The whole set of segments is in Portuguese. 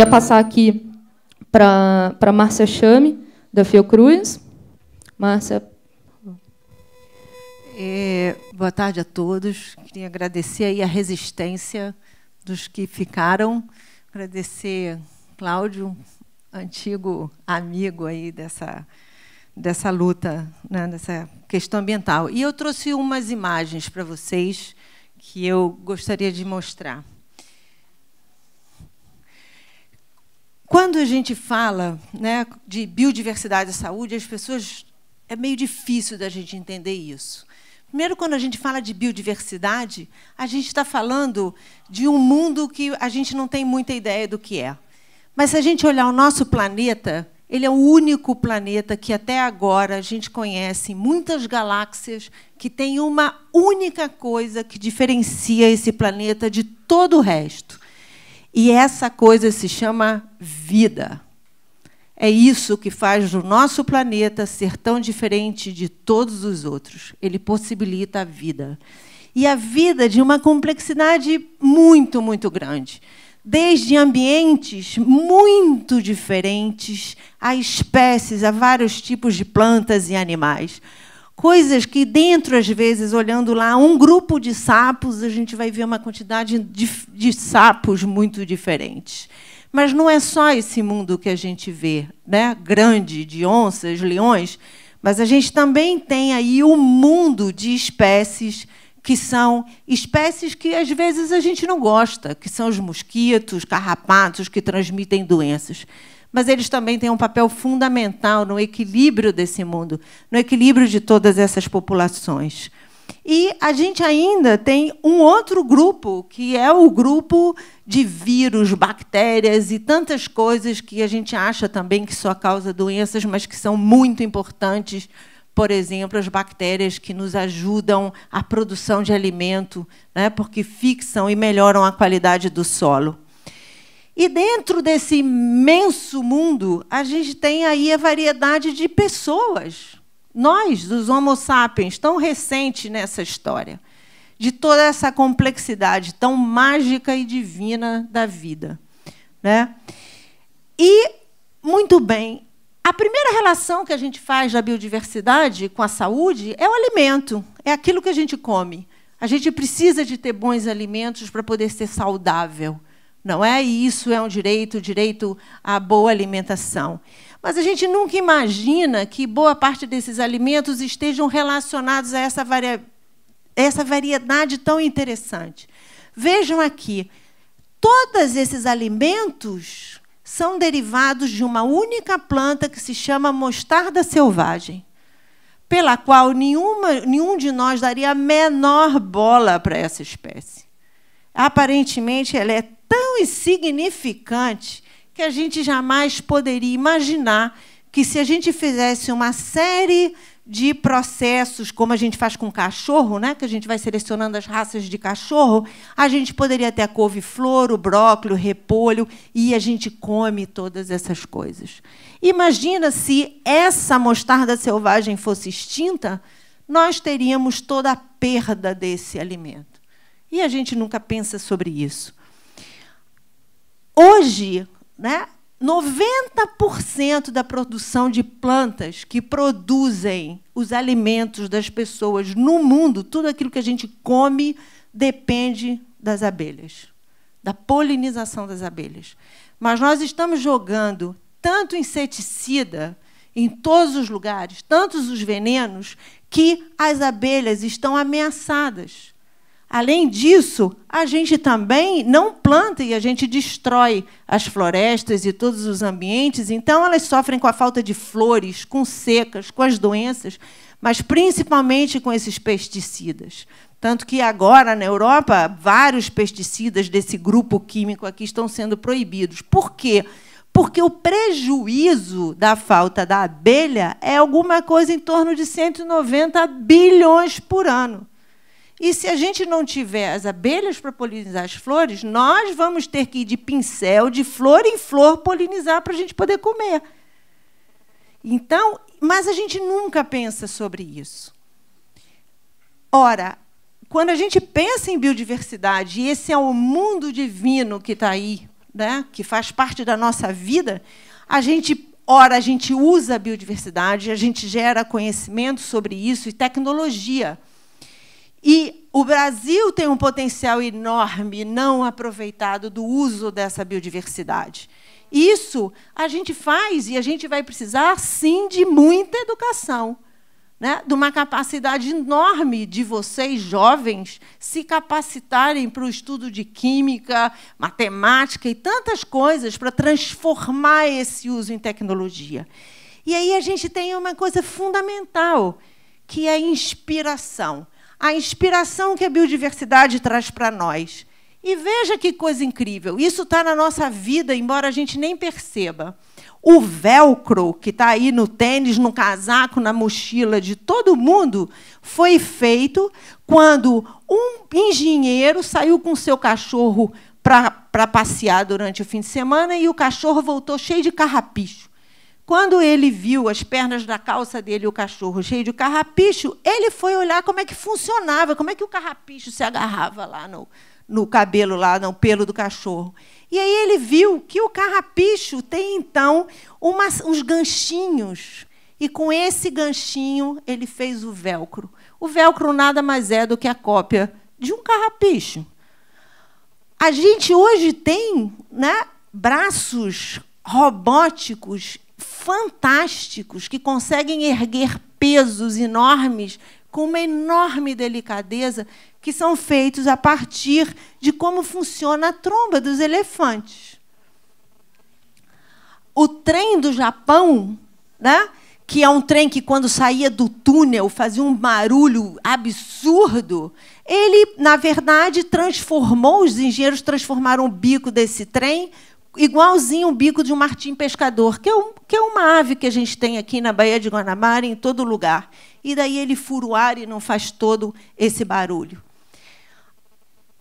Queria uhum. passar aqui para a Márcia Chame, da Fiocruz. Márcia. É, boa tarde a todos. Queria agradecer aí a resistência dos que ficaram. Agradecer Cláudio, antigo amigo aí dessa, dessa luta, né, dessa questão ambiental. E eu trouxe umas imagens para vocês que eu gostaria de mostrar. Quando a gente fala né, de biodiversidade e saúde, as pessoas é meio difícil da gente entender isso. Primeiro, quando a gente fala de biodiversidade, a gente está falando de um mundo que a gente não tem muita ideia do que é. Mas se a gente olhar o nosso planeta, ele é o único planeta que até agora a gente conhece muitas galáxias que tem uma única coisa que diferencia esse planeta de todo o resto. E essa coisa se chama vida. É isso que faz o nosso planeta ser tão diferente de todos os outros. Ele possibilita a vida. E a vida de uma complexidade muito, muito grande. Desde ambientes muito diferentes a espécies, a vários tipos de plantas e animais coisas que dentro, às vezes, olhando lá, um grupo de sapos, a gente vai ver uma quantidade de, de sapos muito diferentes. Mas não é só esse mundo que a gente vê, né? grande, de onças, leões, mas a gente também tem aí o um mundo de espécies que são espécies que às vezes a gente não gosta, que são os mosquitos, carrapatos que transmitem doenças. Mas eles também têm um papel fundamental no equilíbrio desse mundo, no equilíbrio de todas essas populações. E a gente ainda tem um outro grupo, que é o grupo de vírus, bactérias e tantas coisas que a gente acha também que só causa doenças, mas que são muito importantes por exemplo, as bactérias que nos ajudam à produção de alimento, né, porque fixam e melhoram a qualidade do solo. E dentro desse imenso mundo, a gente tem aí a variedade de pessoas. Nós, dos Homo sapiens, tão recente nessa história, de toda essa complexidade tão mágica e divina da vida. Né? E, muito bem, a primeira relação que a gente faz da biodiversidade com a saúde é o alimento, é aquilo que a gente come. A gente precisa de ter bons alimentos para poder ser saudável, não é? E isso é um direito, direito à boa alimentação. Mas a gente nunca imagina que boa parte desses alimentos estejam relacionados a essa, varia... essa variedade tão interessante. Vejam aqui, todos esses alimentos são derivados de uma única planta que se chama mostarda selvagem, pela qual nenhuma, nenhum de nós daria a menor bola para essa espécie. Aparentemente, ela é tão insignificante que a gente jamais poderia imaginar que, se a gente fizesse uma série de processos, como a gente faz com cachorro, né? que a gente vai selecionando as raças de cachorro, a gente poderia ter a couve-flor, o brócolis, o repolho, e a gente come todas essas coisas. Imagina se essa mostarda selvagem fosse extinta, nós teríamos toda a perda desse alimento. E a gente nunca pensa sobre isso. Hoje, né, 90% da produção de plantas que produzem os alimentos das pessoas no mundo, tudo aquilo que a gente come, depende das abelhas, da polinização das abelhas. Mas nós estamos jogando tanto inseticida em todos os lugares, tantos os venenos, que as abelhas estão ameaçadas. Além disso, a gente também não planta e a gente destrói as florestas e todos os ambientes, então elas sofrem com a falta de flores, com secas, com as doenças, mas principalmente com esses pesticidas. Tanto que agora na Europa vários pesticidas desse grupo químico aqui estão sendo proibidos. Por quê? Porque o prejuízo da falta da abelha é alguma coisa em torno de 190 bilhões por ano. E se a gente não tiver as abelhas para polinizar as flores, nós vamos ter que ir de pincel, de flor em flor, polinizar para a gente poder comer. Então, mas a gente nunca pensa sobre isso. Ora, quando a gente pensa em biodiversidade, e esse é o mundo divino que está aí, né, que faz parte da nossa vida, a gente, ora, a gente usa a biodiversidade, a gente gera conhecimento sobre isso e tecnologia. E o Brasil tem um potencial enorme não aproveitado do uso dessa biodiversidade. Isso a gente faz e a gente vai precisar, sim, de muita educação. Né, de uma capacidade enorme de vocês, jovens, se capacitarem para o estudo de química, matemática e tantas coisas para transformar esse uso em tecnologia. E aí a gente tem uma coisa fundamental, que é a inspiração a inspiração que a biodiversidade traz para nós. E veja que coisa incrível, isso está na nossa vida, embora a gente nem perceba. O velcro que está aí no tênis, no casaco, na mochila de todo mundo, foi feito quando um engenheiro saiu com seu cachorro para passear durante o fim de semana e o cachorro voltou cheio de carrapicho. Quando ele viu as pernas da calça dele e o cachorro cheio de carrapicho, ele foi olhar como é que funcionava, como é que o carrapicho se agarrava lá no, no cabelo, lá no pelo do cachorro. E aí ele viu que o carrapicho tem, então, umas, uns ganchinhos. E com esse ganchinho ele fez o velcro. O velcro nada mais é do que a cópia de um carrapicho. A gente hoje tem né, braços robóticos fantásticos que conseguem erguer pesos enormes com uma enorme delicadeza, que são feitos a partir de como funciona a tromba dos elefantes. O trem do Japão, né, que é um trem que, quando saía do túnel, fazia um barulho absurdo, ele, na verdade, transformou, os engenheiros transformaram o bico desse trem igualzinho o bico de um martim pescador, que é, um, que é uma ave que a gente tem aqui na Baía de Guanabara, em todo lugar. E daí ele fura o ar e não faz todo esse barulho.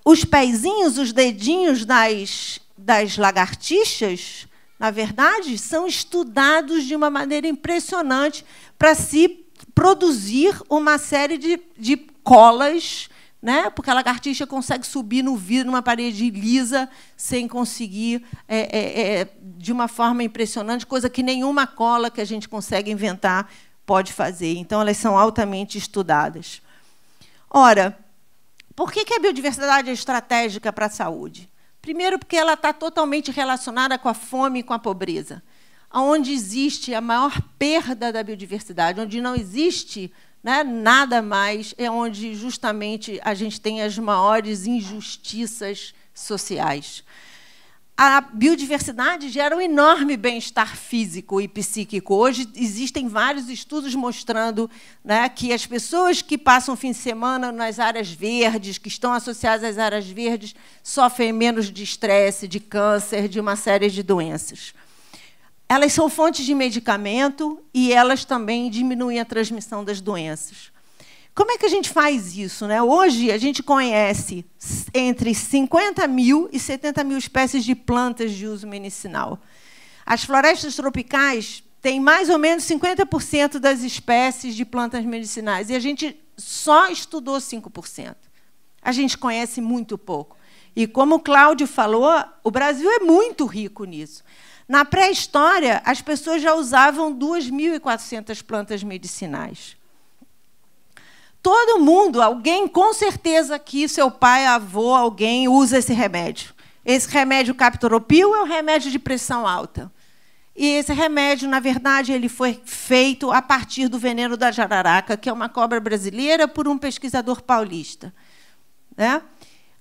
Os pezinhos, os dedinhos das, das lagartixas, na verdade, são estudados de uma maneira impressionante para se produzir uma série de, de colas né? porque a lagartixa consegue subir no vidro, numa parede lisa, sem conseguir, é, é, é, de uma forma impressionante, coisa que nenhuma cola que a gente consegue inventar pode fazer. Então, elas são altamente estudadas. Ora, por que, que a biodiversidade é estratégica para a saúde? Primeiro, porque ela está totalmente relacionada com a fome e com a pobreza. Onde existe a maior perda da biodiversidade, onde não existe né? nada mais, é onde justamente a gente tem as maiores injustiças sociais. A biodiversidade gera um enorme bem-estar físico e psíquico. Hoje existem vários estudos mostrando né, que as pessoas que passam o fim de semana nas áreas verdes, que estão associadas às áreas verdes, sofrem menos de estresse, de câncer, de uma série de doenças. Elas são fontes de medicamento e elas também diminuem a transmissão das doenças. Como é que a gente faz isso? Né? Hoje, a gente conhece entre 50 mil e 70 mil espécies de plantas de uso medicinal. As florestas tropicais têm mais ou menos 50% das espécies de plantas medicinais e a gente só estudou 5%. A gente conhece muito pouco. E como o Cláudio falou, o Brasil é muito rico nisso. Na pré-história, as pessoas já usavam 2.400 plantas medicinais. Todo mundo, alguém com certeza que seu pai, avô, alguém usa esse remédio. Esse remédio captoropil é um remédio de pressão alta. E esse remédio, na verdade, ele foi feito a partir do veneno da jararaca, que é uma cobra brasileira, por um pesquisador paulista. Né?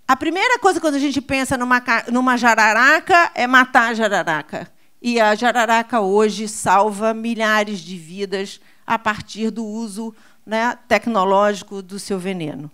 A primeira coisa quando a gente pensa numa, numa jararaca é matar a jararaca. E a jararaca hoje salva milhares de vidas a partir do uso né, tecnológico do seu veneno.